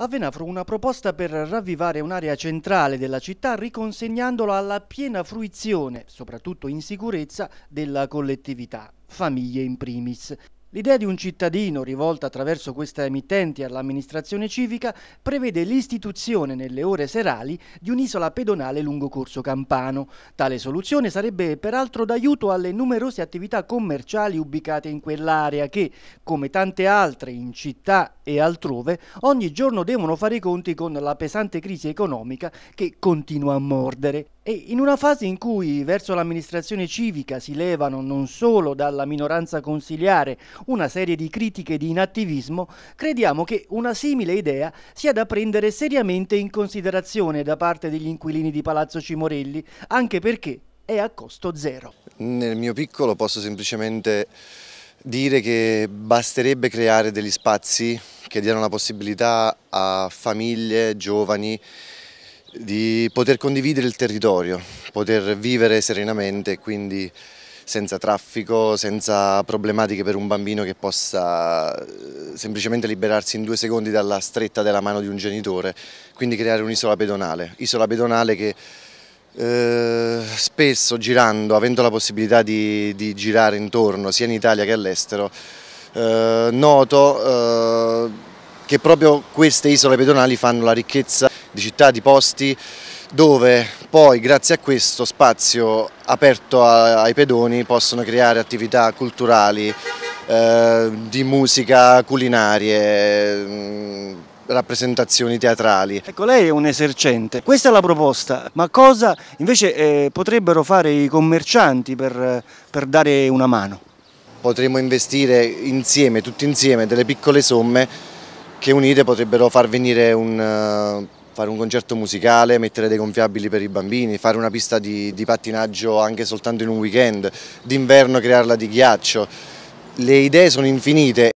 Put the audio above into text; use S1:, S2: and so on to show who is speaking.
S1: A Venafro una proposta per ravvivare un'area centrale della città riconsegnandola alla piena fruizione, soprattutto in sicurezza, della collettività, famiglie in primis. L'idea di un cittadino rivolta attraverso questa emittente all'amministrazione civica prevede l'istituzione nelle ore serali di un'isola pedonale lungo Corso Campano. Tale soluzione sarebbe peraltro d'aiuto alle numerose attività commerciali ubicate in quell'area che, come tante altre in città e altrove, ogni giorno devono fare i conti con la pesante crisi economica che continua a mordere. E in una fase in cui verso l'amministrazione civica si levano non solo dalla minoranza consiliare una serie di critiche di inattivismo, crediamo che una simile idea sia da prendere seriamente in considerazione da parte degli inquilini di Palazzo Cimorelli, anche perché è a costo zero.
S2: Nel mio piccolo posso semplicemente dire che basterebbe creare degli spazi che diano la possibilità a famiglie, giovani, di poter condividere il territorio, poter vivere serenamente, quindi senza traffico, senza problematiche per un bambino che possa eh, semplicemente liberarsi in due secondi dalla stretta della mano di un genitore, quindi creare un'isola pedonale, isola pedonale che eh, spesso girando, avendo la possibilità di, di, girare intorno sia in Italia che all'estero, eh, noto eh, che proprio queste isole pedonali fanno la ricchezza di città, di posti dove poi grazie a questo spazio aperto a, ai pedoni possono creare attività culturali, eh, di musica, culinarie, mh, mm,
S1: rappresentazioni teatrali. Ecco, lei è un esercente, questa è la proposta, ma cosa invece eh, potrebbero fare i commercianti per, per dare una mano?
S2: Potremmo investire insieme, tutti insieme, delle piccole somme che unite potrebbero far venire un eh, fare un concerto musicale, mettere dei gonfiabili per i bambini, fare una pista di, di pattinaggio anche soltanto in un weekend, d'inverno crearla di ghiaccio. Le idee sono infinite.